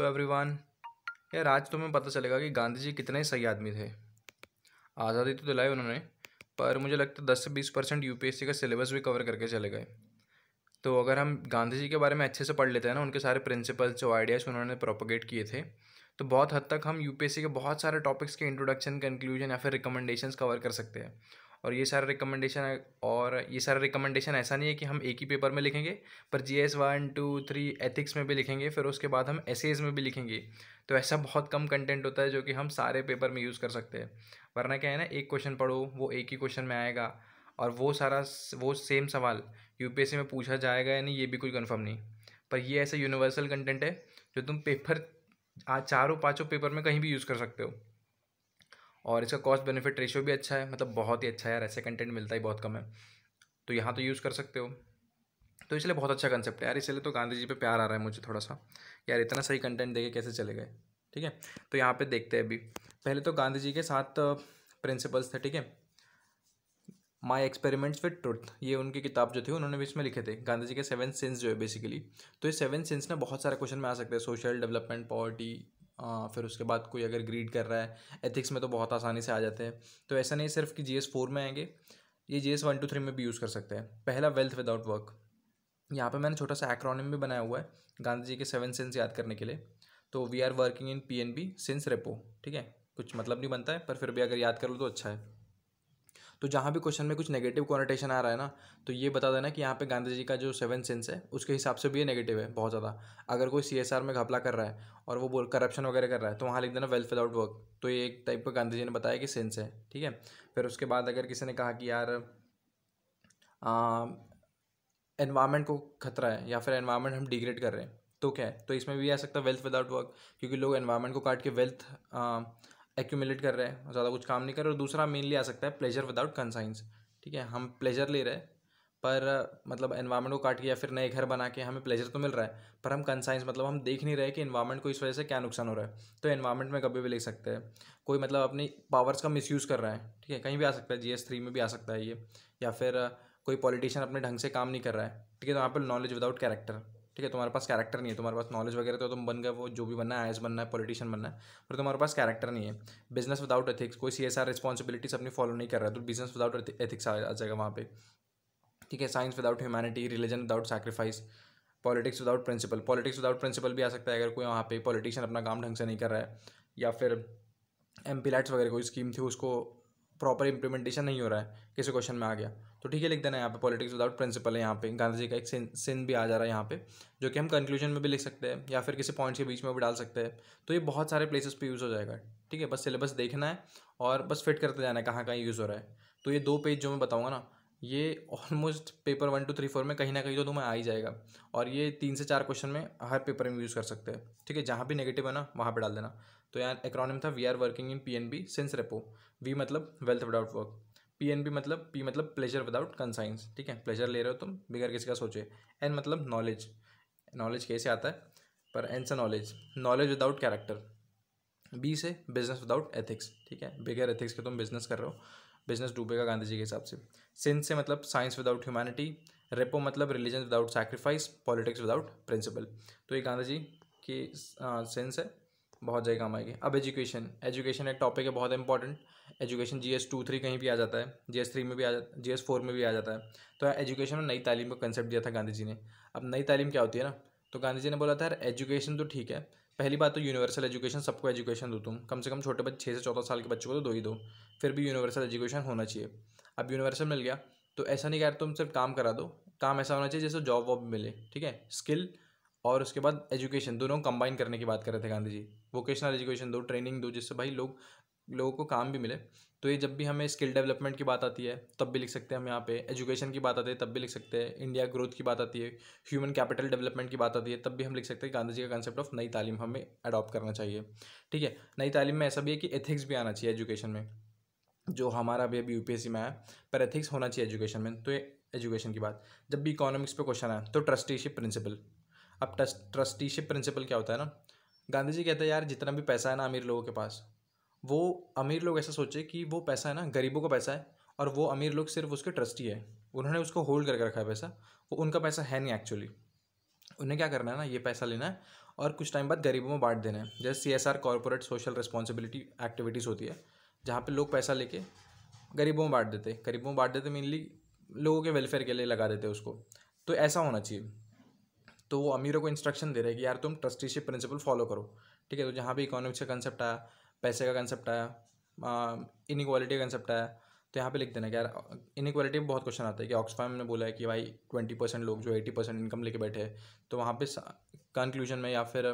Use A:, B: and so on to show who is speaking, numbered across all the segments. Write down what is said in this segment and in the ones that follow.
A: तो एवरीवन यार आज तुम्हें तो पता चलेगा कि गांधी जी कितने सही आदमी थे आज़ादी तो दिलाई उन्होंने पर मुझे लगता है दस से बीस परसेंट यू का सिलेबस भी कवर करके चले गए तो अगर हम गांधी जी के बारे में अच्छे से पढ़ लेते हैं ना उनके सारे प्रिंसिपल्स जो आइडियाज़ उन्होंने प्रोपोगेट किए थे तो बहुत हद तक हम यू के बहुत सारे टॉपिक्स के इंट्रोडक्शन कंक्लूजन या फिर रिकमेंडेशंस कवर कर सकते हैं और ये सारा रिकमेंडेशन और ये सारा रिकमेंडेशन ऐसा नहीं है कि हम एक ही पेपर में लिखेंगे पर G S one two three ethics में भी लिखेंगे फिर उसके बाद हम एस में भी लिखेंगे तो ऐसा बहुत कम कंटेंट होता है जो कि हम सारे पेपर में यूज़ कर सकते हैं वरना क्या है ना एक क्वेश्चन पढ़ो वो एक ही क्वेश्चन में आएगा और वो सारा वो सेम सवाल यू में पूछा जाएगा या नहीं ये भी कोई कन्फर्म नहीं पर ये ऐसा यूनिवर्सल कंटेंट है जो तुम पेपर आज चारों पाँचों पेपर में कहीं भी यूज़ कर सकते हो और इसका कॉस्ट बेनिफिट रेशियो भी अच्छा है मतलब बहुत ही अच्छा है यार ऐसे कंटेंट मिलता ही बहुत कम है तो यहाँ तो यूज़ कर सकते हो तो इसलिए बहुत अच्छा कंसेप्ट है यार इसलिए तो गांधी जी पे प्यार आ रहा है मुझे थोड़ा सा यार इतना सही कंटेंट देके कैसे चले गए ठीक है तो यहाँ पे देखते हैं अभी पहले तो गांधी जी के साथ प्रिंसिपल्स थे ठीक है माई एक्सपेरिमेंट्स विद ट्रुथ ये उनकी किताब जो थी उन्होंने भी इसमें लिखे थे गांधी जी के सेवन सेंस जो है बेसिकली तो ये सेवन सेंस ना बहुत सारे क्वेश्चन में आ सकते हैं सोशल डेवलपमेंट पॉवर्टी फिर उसके बाद कोई अगर ग्रीड कर रहा है एथिक्स में तो बहुत आसानी से आ जाते हैं तो ऐसा नहीं सिर्फ कि जी एस फोर में आएंगे ये G S one two three में भी यूज़ कर सकते हैं पहला वेल्थ विदाउट वर्क यहाँ पे मैंने छोटा सा एक्रोनिम भी बनाया हुआ है गांधी जी के सेवन सेंस याद करने के लिए तो we are working in P N B since repo ठीक है कुछ मतलब नहीं बनता है पर फिर भी अगर याद कर लो तो अच्छा है तो जहाँ भी क्वेश्चन में कुछ नेगेटिव कॉनोटेशन आ रहा है ना तो ये बता देना कि यहाँ पे गांधी जी का जो सेवन सेंस है उसके हिसाब से भी ये नेगेटिव है बहुत ज़्यादा अगर कोई सी में घपला कर रहा है और वो बोल करप्शन वगैरह कर रहा है तो वहाँ लिख देना वेल फिल आउट वर्क तो ये एक टाइप का गांधी जी ने बताया कि सेंस है ठीक है फिर उसके बाद अगर किसी ने कहा कि यार एनवायरमेंट को खतरा है या फिर एनवायरमेंट हम डिग्रेड कर रहे हैं तो क्या है तो इसमें भी आ सकता है वेल्थ विदाउट वर्क क्योंकि लोग एनवायरमेंट को काट के वेल्थ एक्यूमुलेट कर रहे हैं ज़्यादा कुछ काम नहीं कर रहे और दूसरा मेनली आ सकता है प्लेजर विदाउट कंसाइंस ठीक है हम प्लेजर ले रहे हैं पर मतलब एनवायरनमेंट को काट के या फिर नए घर बना के हमें प्लेजर तो मिल रहा है पर हम कंसाइंस मतलब हम देख नहीं रहे कि एनवायरनमेंट को इस वजह से क्या नुकसान हो रहा है तो एनवायरनमेंट में कभी भी लिख सकते हैं कोई मतलब अपनी पावर्स का मिसयूज़ कर रहा है ठीक है कहीं भी आ सकता है जी एस थ्री में भी आ सकता है ये या फिर कोई पॉलिटिशियन अपने ढंग से काम नहीं कर रहा है ठीक है तो वहाँ पर नॉलेज विदाउट कैरेक्टर ठीक है तुम्हारे पास कैरेक्टर नहीं है तुम्हारे पास नॉलेज वगैरह तो तुम बन गए वो जो भी बनना है आई बनना है पॉलिटिशियन बनना है पर तुम्हारे पास कैरेक्टर नहीं है बिजनेस विदाउट एथिक्स कोई सी एस आर रिस्पॉन्सिबिलिटीज अपनी फॉलो नहीं कर रहा है तो बिजनेस विदाउट एथिक्स आ जाएगा वहाँ पे ठीक है science without humanity religion without sacrifice politics without principle politics without principle भी आ सकता है अगर कोई वहाँ पे पॉलिटिशियन अपना काम ढंग से नहीं कर रहा है या फिर एम पी लाइट्स वगैरह कोई स्कीम थी उसको प्रॉपर इंप्लीमेंटेशन नहीं हो रहा है किसी क्वेश्चन में आ गया तो ठीक है लिख देना यहाँ पे पॉलिटिक्स विदाउट प्रिंसिपल है यहाँ पे गांधी जी का एक सिन सिन भी आ जा रहा है यहाँ पे जो कि हम कंक्लूजन में भी लिख सकते हैं या फिर किसी पॉइंट के बीच में भी डाल सकते हैं तो ये बहुत सारे प्लेसेस पे यूज़ हो जाएगा ठीक है बस सिलेबस देखना है और बस फिट करते जाना है कहाँ कहाँ यूज़ हो रहा है तो ये दो पेज जो मैं बताऊँगा ना ये almost paper one two three four में कहीं ना कहीं तो तुम्हें आ ही जाएगा और ये तीन से चार क्वेश्चन में हर पेपर में यूज़ कर सकते हैं ठीक है जहाँ भी नेगेटिव है ना वहाँ पर डाल देना तो यहाँ एक्रोनिम था we are working in P N B since repo वी मतलब wealth without work P N B मतलब पी मतलब प्लेजर विदाउट कंसाइंस ठीक है प्लेजर ले रहे हो तुम बिगर किसी का सोचे एन मतलब नॉलेज नॉलेज कैसे आता है पर एन से knowledge knowledge without character B से बिजनेस विदाउट एथिक्स ठीक है बिगर एथिक्स के तुम बिजनेस कर रहे हो बिजनेस डूबेगा गांधी जी के हिसाब से सिंस से मतलब साइंस विदाउट ह्यूमैनिटी रेपो मतलब religion without sacrifice politics without principle तो ये गांधी जी की सेंस है बहुत जगह काम आएगी अब एजुकेशन एजुकेशन एक टॉपिक है बहुत important education G S two three कहीं भी आ जाता है जी एस थ्री में भी आ जाता जी एस फोर में भी आ जाता है तो एजुकेशन में नई तालीम का कंसेप्ट दिया था गांधी जी ने अब नई तालीम क्या होती है ना तो गांधी जी ने बोला था यार एजुकेशन तो ठीक है पहली बात तो यूनिवर्सल एजुकेशन सबको एजुकेशन दो तुम कम से कम छोटे बच्चे छः से चौदह साल के बच्चों को तो दो ही दो फिर भी यूनिवर्सल एजुकेशन होना चाहिए अब यूनिवर्सल मिल गया तो ऐसा नहीं कह तुम सिर्फ काम करा दो काम ऐसा होना चाहिए जैसे जॉब वॉब मिले ठीक है स्किल और उसके बाद एजुकेशन दोनों कंबाइन करने की बात कर रहे थे गांधी जी वोकेशनल एजुकेशन दो ट्रेनिंग दो जिससे भाई लोग लोगों को काम भी मिले तो ये जब भी हमें स्किल डेवलपमेंट की बात आती है तब भी लिख सकते हैं हम यहाँ पे एजुकेशन की बात आती है तब भी लिख सकते हैं इंडिया ग्रोथ की बात आती है ह्यूमन कैपिटल डेवलपमेंट की बात आती है तब भी हम लिख सकते हैं गांधी जी का कंसेप्ट ऑफ नई तालीम हमें अडॉप्ट करना चाहिए ठीक है नई तालीम में ऐसा भी है कि एथिक्स भी आना चाहिए एजुकेशन में जो हमारा अभी अभी यूपीएससी में आया पर एथिक्स होना चाहिए एजुकेशन में तो ये एजुकेशन की बात जब भी इकोनॉमिक्स पे क्वेश्चन आया तो ट्रस्टीशिप प्रिंसिपल अब ट्रस्टीशिप प्रिंसिपल क्या होता है ना गांधी जी कहते हैं यार जितना भी पैसा है ना अमीर लोगों के पास वो अमीर लोग ऐसा सोचे कि वो पैसा है ना गरीबों का पैसा है और वो अमीर लोग सिर्फ उसके ट्रस्टी है उन्होंने उसको होल्ड करके रखा है पैसा वो उनका पैसा है नहीं एक्चुअली उन्हें क्या करना है ना ये पैसा लेना है और कुछ टाइम बाद गरीबों में बांट देना है जैसे C S R corporate social responsibility activities होती है जहाँ पर लोग पैसा लेके गरीबों में बांट देते गरीबों में बांट देते मेनली लोगों के वेलफेयर के लिए लगा देते उसको तो ऐसा होना चाहिए तो वो अमीरों को इंस्ट्रक्शन दे रहे कि यार तुम ट्रस्टीशिप प्रिंसिपल फॉलो करो ठीक है तो जहाँ भी इकोनॉमिक्स का कंसेप्ट आया पैसे का कंसेप्ट आया इनक्वालिटी का कंसेप्ट आया तो यहाँ पे लिख देना कि यार इनक्वालिटी में बहुत क्वेश्चन आता है कि ऑक्सफाम ने बोला है कि भाई ट्वेंटी परसेंट लोग जो एटी परसेंट इनकम लेके बैठे तो वहाँ पे कंक्लूजन में या फिर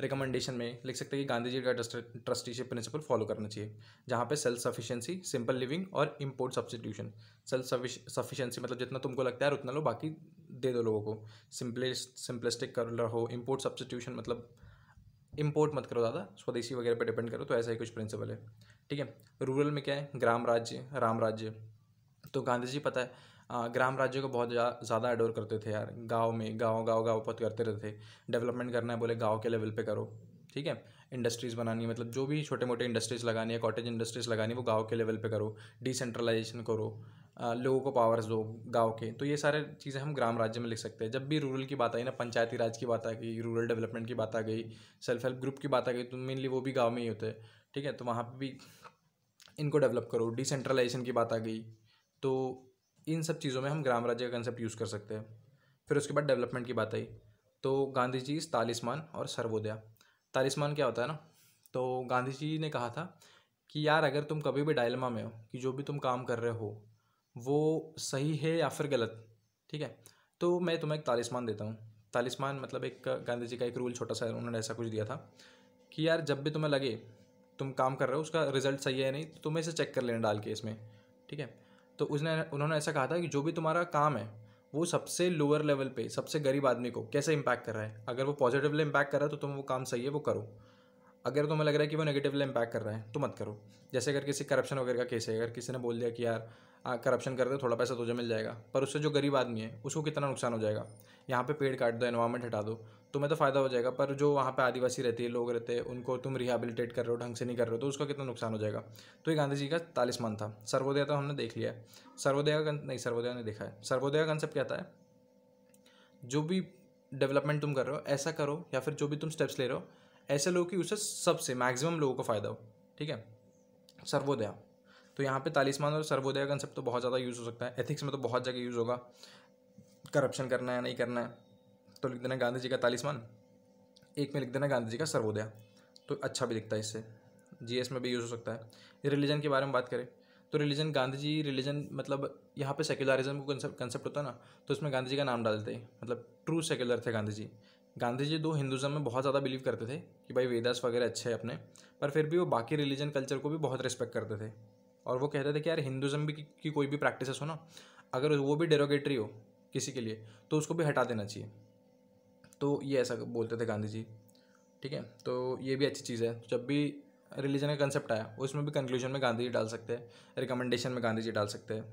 A: रिकमेंडेशन में लिख सकते हैं कि गांधी जी का ट्रस्टीशिप प्रिंसिपल फॉलो करना चाहिए जहाँ पे सेल्फ सफिशिएंसी सिंपल लिविंग और इम्पोर्ट सब्सटीट्यूशन सेल्फ सफिशिएंसी मतलब जितना तुमको लगता है उतना लो बाकी दे दो लोगों को सिंपलेस्ट सिंपलिस्टिक कर रहो इम्पोर्ट सब्सटीट्यूशन मतलब इम्पोर्ट मत करो ज़्यादा स्वदेशी वगैरह पे डिपेंड करो तो ऐसा ही कुछ प्रिंसिपल है ठीक है रूरल में क्या है ग्राम राज्य राम राज्य तो गांधी जी पता है आ, ग्राम राज्यों को बहुत ज़्यादा एडोर करते थे यार गाँव में गाँव गाँव गाँव पर करते रहते थे डेवलपमेंट करना है बोले गाँव के लेवल पर करो ठीक है इंडस्ट्रीज़ बनानी है मतलब जो भी छोटे मोटे इंडस्ट्रीज़ लगानी है कॉटेज इंडस्ट्रीज़ लगानी है वो गाँव के लेवल पे करो डिसेंट्रलाइजेशन करो लोगों को पावर्स दो गांव के तो ये सारे चीज़ें हम ग्राम राज्य में लिख सकते हैं जब भी रूरल की बात आई ना पंचायती राज की बात आ गई रूरल डेवलपमेंट की बात आ गई सेल्फ हेल्प ग्रुप की बात आ गई तो मेनली वो भी गाँव में ही होते हैं ठीक है तो वहाँ पर भी इनको डेवलप करो डिसेंट्रलाइजेशन की बात आ गई तो इन सब चीज़ों में हम ग्राम राज्य का कंसेप्ट यूज़ कर सकते हैं फिर उसके बाद डेवलपमेंट की बात आई तो गांधी जी तालिस्मान और सर्वोदया तालिस्मान क्या होता है ना तो गांधी जी ने कहा था कि यार अगर तुम कभी भी डायलमा में हो कि जो भी तुम काम कर रहे हो वो सही है या फिर गलत ठीक है तो मैं तुम्हें एक तालिस्मान देता हूँ तालिस्मान मतलब एक गांधी जी का एक रूल छोटा सा उन्होंने ऐसा कुछ दिया था कि यार जब भी तुम्हें लगे तुम काम कर रहे हो उसका रिजल्ट सही है नहीं तो तुम्हें इसे चेक कर लेना डाल के इसमें ठीक है तो उसने उन्होंने ऐसा कहा था कि जो भी तुम्हारा काम है वो सबसे लोअर लेवल पे सबसे गरीब आदमी को कैसे इम्पैक्ट कर रहा है अगर वो पॉजिटिवली इम्पैक्ट कर रहा है तो तुम वो काम सही है वो करो अगर तुम्हें लग रहा है कि वो नेगेटिवली इम्पैक्ट कर रहा है तो मत करो जैसे अगर किसी करप्शन वगैरह का केस है अगर किसी ने बोल दिया कि यार करप्शन कर दे थोड़ा पैसा तुझे मिल जाएगा पर उससे जो गरीब आदमी है उसको कितना नुकसान हो जाएगा यहाँ पे पेड़ काट दो एनवायरमेंट हटा दो तुम्हें तो फ़ायदा हो जाएगा पर जो वहाँ पे आदिवासी रहती है लोग रहते हैं उनको तुम रिहेबिलिटेट कर रहे हो ढंग से नहीं कर रहे हो तो उसका कितना नुकसान हो जाएगा तो ये गांधी जी का मान था सर्वोदय तो हमने देख लिया है सर्वोदय का नहीं सर्वोदय ने देखा है सर्वोदय का कंसेप्ट क्या है जो भी डेवलपमेंट तुम कर रहे हो ऐसा करो या फिर जो भी तुम स्टेप्स ले रहे हो ऐसे लोग कि उससे सबसे मैक्सिमम लोगों को फ़ायदा हो ठीक है सर्वोदया तो यहाँ पे तालिस्मान और सर्वोदय का कंसेप्ट तो बहुत ज़्यादा यूज़ हो सकता है एथिक्स में तो बहुत जगह यूज़ होगा करप्शन करना है नहीं करना है तो लिख देना गांधी जी का तालिस्मान एक में लिख देना गांधी जी का सर्वोदय तो अच्छा भी दिखता है इससे जी में भी यूज़ हो सकता है ये रिलीजन के बारे में बात करें तो रिलीजन गांधी जी रिलीजन मतलब यहाँ पे सेक्युलरिज्म का कंसेप्ट होता है ना तो उसमें गांधी जी का नाम डालते हैं मतलब ट्रू सेक्युलर थे गांधी जी गांधी जी दो हिंदुज़म में बहुत ज़्यादा बिलीव करते थे कि भाई वेदास वगैरह अच्छे हैं अपने पर फिर भी वो बाकी रिलीजन कल्चर को भी बहुत रिस्पेक्ट करते थे और वो कह रहे थे कि यार हिंदुज़म भी की, कोई भी प्रैक्टिस हो ना अगर वो भी डेरोगेटरी हो किसी के लिए तो उसको भी हटा देना चाहिए तो ये ऐसा बोलते थे गांधी जी ठीक है तो ये भी अच्छी चीज़ है जब भी रिलीजन का कंसेप्ट आया उसमें भी कंक्लूजन में गांधी जी डाल सकते हैं रिकमेंडेशन में गांधी जी डाल सकते हैं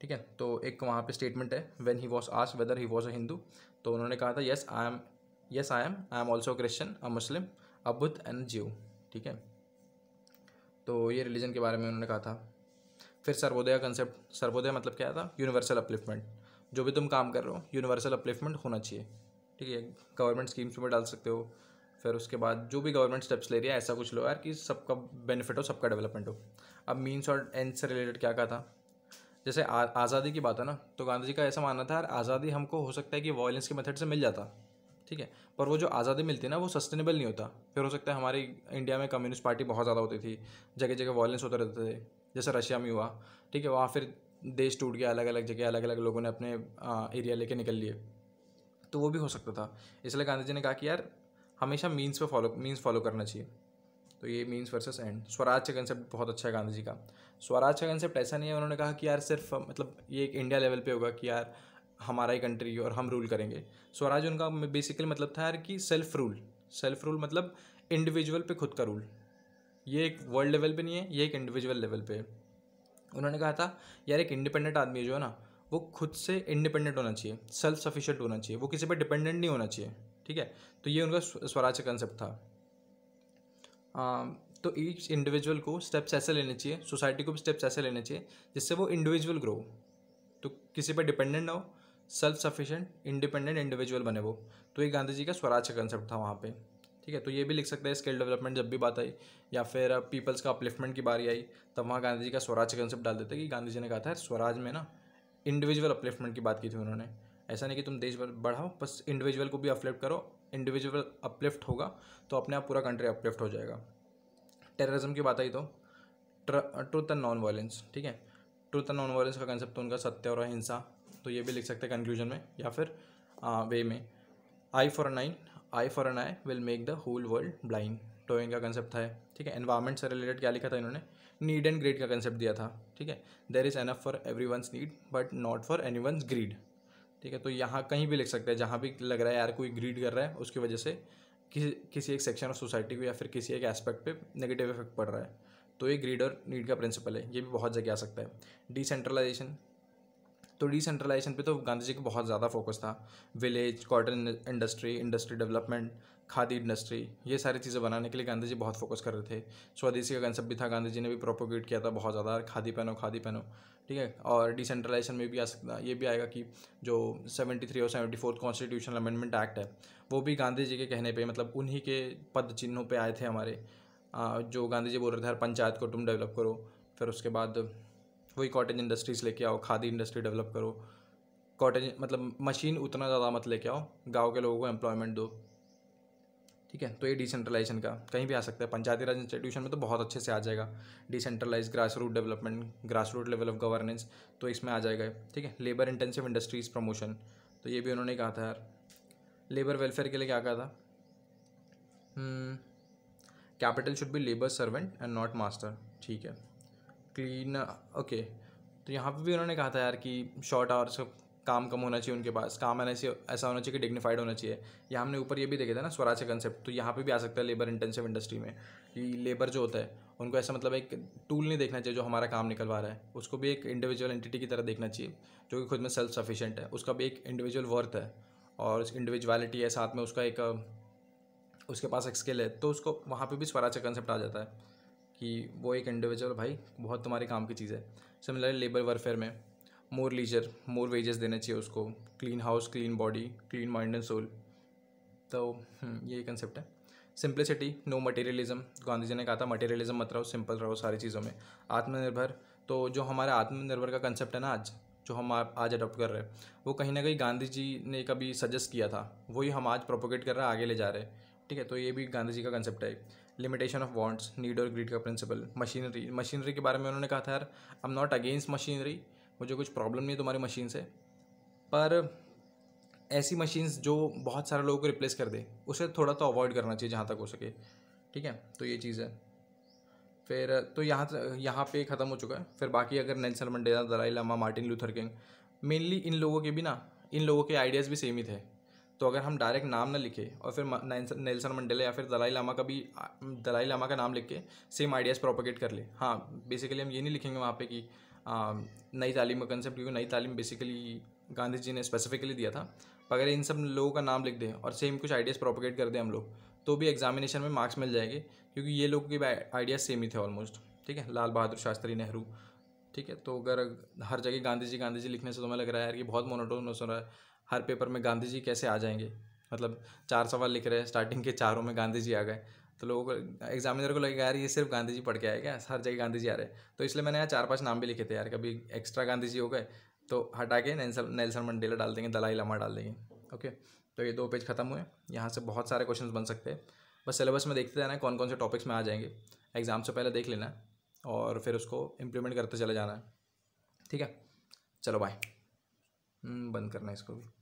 A: ठीक है तो एक वहाँ पे स्टेटमेंट है व्हेन ही वाज आस whether he was a Hindu तो उन्होंने कहा था yes I am yes I am I am also Christian a Muslim a Buddha and Jew ठीक है तो ये रिलीजन के बारे में उन्होंने कहा था फिर सर्वोदय कंसेप्ट सर्वोदय मतलब क्या था यूनिवर्सल अपलिफ्टमेंट जो भी तुम काम कर रहे हो यूनिवर्सल अपलिफ्टमेंट होना चाहिए ठीक है गवर्नमेंट स्कीम्स में डाल सकते हो फिर उसके बाद जो भी गवर्नमेंट स्टेप्स ले रही है ऐसा कुछ लो यार कि सबका बेनिफिट हो सबका डेवलपमेंट हो अब मीन्स और एंड से रिलेटेड क्या कहा था जैसे आज़ादी की बात है ना तो गांधी जी का ऐसा मानना था यार आज़ादी हमको हो सकता है कि वायलेंस के मेथड से मिल जाता ठीक है पर वो जो आज़ादी मिलती है ना वो सस्टेनेबल नहीं होता फिर हो सकता है हमारी इंडिया में कम्युनिस्ट पार्टी बहुत ज़्यादा होती थी जगह जगह वॉयलेंस होते रहते थे जैसे रशिया में हुआ ठीक है वहाँ फिर देश टूट गया अलग अलग जगह अलग अलग लोगों ने अपने एरिया लेके निकल लिए तो वो भी हो सकता था इसलिए गांधी जी ने कहा कि यार हमेशा मीन्स पे फॉलो मीन्स फॉलो करना चाहिए तो ये मीन्स वर्सेस एंड स्वराज का कंसेप्ट बहुत अच्छा है गांधी जी का स्वराज का कंसेप्ट ऐसा नहीं है उन्होंने कहा कि यार सिर्फ मतलब ये एक इंडिया लेवल पे होगा कि यार हमारा ही कंट्री और हम रूल करेंगे स्वराज उनका बेसिकली मतलब था यार कि सेल्फ रूल सेल्फ रूल मतलब इंडिविजुअल पे खुद का रूल ये एक वर्ल्ड लेवल पे नहीं है ये एक इंडिविजुअल लेवल पे है उन्होंने कहा था यार एक इंडिपेंडेंट आदमी जो है ना वो खुद से इंडिपेंडेंट होना चाहिए सेल्फ सफिशेंट होना चाहिए वो किसी पर डिपेंडेंट नहीं होना चाहिए ठीक है तो ये उनका स्वराज का कंसेप्ट था आ, तो ईच इंडिविजुअल को स्टेप्स ऐसे लेने चाहिए सोसाइटी को भी स्टेप्स ऐसे लेने चाहिए जिससे वो इंडिविजुअल ग्रो तो किसी पर डिपेंडेंट ना हो सेल्फ सफिशेंट इंडिपेंडेंट इंडिविजुअल बने वो तो ये गांधी जी का स्वराज का कंसेप्ट था वहाँ पे ठीक है तो ये भी लिख सकते हैं स्किल डेवलपमेंट जब भी बात आई या फिर पीपल्स का अपलिफ्टमेंट की बारी आई तब वहाँ गांधी जी का स्वराज का कंसेप्ट डाल देते कि गांधी जी ने कहा था स्वराज में ना इंडिविजुअल अपलिफ्टमेंट की बात की थी उन्होंने ऐसा नहीं कि तुम देश बढ़ाओ बस इंडिविजुअल को भी अपलिफ्ट करो इंडिविजुअल अपलिफ्ट होगा तो अपने आप पूरा कंट्री अपलिफ्ट हो जाएगा टेररिज्म की बात आई तो ट्रूथ एंड नॉन वायलेंस ठीक है ट्रूथ एंड नॉन वायलेंस का कंसेप्ट तो उनका सत्य और अहिंसा तो ये भी लिख सकते हैं कंक्लूजन में या फिर वे में eye for an eye eye for an eye will make the whole world blind टोइंग का कंसेप्ट था ठीक है एनवायरमेंट से रिलेटेड क्या लिखा था इन्होंने नीड एंड ग्रीड का कंसेप्ट दिया था ठीक है there is enough for every one's need but not for any one's greed ठीक है तो यहाँ कहीं भी लिख सकते हैं जहाँ भी लग रहा है यार कोई ग्रीड कर रहा है उसकी वजह से किसी किसी एक सेक्शन ऑफ सोसाइटी को या फिर किसी एक एस्पेक्ट पे नेगेटिव इफेक्ट पड़ रहा है तो ये ग्रीड और नीड का प्रिंसिपल है ये भी बहुत जगह आ सकता है डिसेंट्रलाइजेशन तो डिसेंट्रलाइजेशन पे तो गांधी जी का बहुत ज़्यादा फोकस था village cotton industry industry development khadi industry ये सारी चीज़ें बनाने के लिए गांधी जी बहुत फोकस कर रहे थे स्वदेशी का कंसेप्ट भी था गांधी जी ने भी प्रोपोगेट किया था बहुत ज़्यादा खादी पहनो खादी पहनो ठीक है और डिसेंट्रलाइजेशन में भी आ सकता ये भी आएगा कि जो सेवेंटी थ्री और seventy fourth constitutional amendment act है वो भी गांधी जी के कहने पर मतलब उन्हीं के पद चिन्हों पर आए थे हमारे जो गांधी जी बोल रहे थे हर पंचायत को तुम डेवलप करो फिर उसके बाद वही कॉटेज इंडस्ट्रीज़ लेके आओ खादी इंडस्ट्री डेवलप करो कॉटेज मतलब मशीन उतना ज़्यादा मत लेके आओ गाँव के लोगों को एम्प्लॉयमेंट दो ठीक है तो ये डिसेंट्रलाइजेशन का कहीं भी आ सकता है पंचायती राज इंस्टीट्यूशन में तो बहुत अच्छे से आ जाएगा decentralise grass root development grass root level of governance तो इसमें आ जाएगा ठीक है लेबर इंटेंसिव इंडस्ट्रीज़ प्रमोशन तो ये भी उन्होंने कहा था यार लेबर वेलफेयर के लिए क्या कहा था capital should be labour servant and not master ठीक है क्लीन ओके तो यहाँ पे भी उन्होंने कहा था यार कि शॉर्ट आवर्स का काम कम होना चाहिए उनके पास काम ऐसे ऐसा होना चाहिए कि डिग्निफाइड होना चाहिए यहाँ हमने ऊपर ये भी देखे थे ना स्वराज का कंसेप्ट तो यहाँ पे भी आ सकता है लेबर इंटेंसिव इंडस्ट्री में कि लेबर जो होता है उनको ऐसा मतलब एक टूल नहीं देखना चाहिए जो हमारा काम निकलवा रहा है उसको भी एक इंडिविजुअल एंटिटी की तरह देखना चाहिए जो कि खुद में सेल्फ सफिशेंट है उसका भी एक इंडिविजुअल वर्थ है और इंडिविजुअलिटी है साथ में उसका एक उसके पास एक स्किल है तो उसको वहाँ पे भी स्वराज का कंसेप्ट आ जाता है कि वो एक इंडिविजुअल भाई बहुत तुम्हारे काम की चीज़ है सिमिलरली लेबर वर्फेयर में मोर लीजर मोर वेजेस देने चाहिए उसको clean house clean body clean mind and soul तो हम्म, ये कंसेप्ट है simplicity no materialism Gandhi ji ने कहा था मटेरियलिज्म मत रहो सिंपल रहो सारी चीज़ों में आत्मनिर्भर तो जो हमारा आत्मनिर्भर का कंसेप्ट है ना आज जो हम आज अडॉप्ट कर रहे हैं वो कहीं ना कहीं गांधी जी ने कभी सजेस्ट किया था वही हम आज प्रोपोगेट कर रहे हैं आगे ले जा रहे हैं ठीक है तो ये भी गांधी जी का कंसेप्ट है लिमिटेशन ऑफ वॉन्ट्स नीड और ग्रीड का प्रिंसिपल मशीनरी मशीनरी के बारे में उन्होंने कहा था यार I am not against machinery मुझे कुछ प्रॉब्लम नहीं है तुम्हारी मशीन से पर ऐसी मशीन्स जो बहुत सारे लोगों को रिप्लेस कर दे उसे थोड़ा तो अवॉइड करना चाहिए जहाँ तक हो सके ठीक है तो ये चीज़ है फिर तो यहाँ यहाँ पे ख़त्म हो चुका है फिर बाकी अगर Nelson Mandela Dalai Lama Martin Luther King mainly इन लोगों के भी ना इन लोगों के आइडियाज़ भी सेम ही थे तो अगर हम डायरेक्ट नाम ना लिखे और फिर नेल्सन मंडेला या फिर दलाई लामा का भी दलाई लामा का नाम लिख के सेम आइडियाज़ प्रोपोगेट कर ले हाँ बेसिकली हम ये नहीं लिखेंगे वहाँ पे कि नई तालीम का कंसेप्ट क्योंकि नई तालीम बेसिकली गांधी जी ने स्पेसिफिकली दिया था अगर इन सब लोगों का नाम लिख दें और सेम कुछ आइडियाज़ प्रोपोगेट कर दें हम लोग तो भी एग्जामिनेशन में मार्क्स मिल जाएंगे क्योंकि ये लोगों के आइडियाज़ सेम ही थे ऑलमोस्ट ठीक है लाल बहादुर शास्त्री नेहरू ठीक है तो अगर हर जगह गांधी जी गांधी जी लिखने से तो मैं लग रहा है यार कि बहुत मोनोटोनस हो रहा है हर पेपर में गांधी जी कैसे आ जाएंगे मतलब चार सवाल लिख रहे हैं स्टार्टिंग के चारों में गांधी जी आ गए तो लोगों को एग्जामिनर को लगेगा यार ये सिर्फ गांधी जी पढ़ के आए क्या हर जगह गांधी जी आ रहे हैं तो इसलिए मैंने यार चार पांच नाम भी लिखे थे यार कभी एक्स्ट्रा गांधी जी हो गए तो हटा के नेल्सन नेल्सन मंडेला डाल देंगे दलाई लामा डाल देंगे ओके तो ये दो पेज खत्म हुए यहाँ से बहुत सारे क्वेश्चन बन सकते हैं बस सिलेबस में देखते रहना कौन कौन से टॉपिक्स में आ जाएंगे एग्ज़ाम से पहले देख लेना और फिर उसको इम्प्लीमेंट करते चले जाना है ठीक है चलो बाय हम्म, बंद करना है इसको भी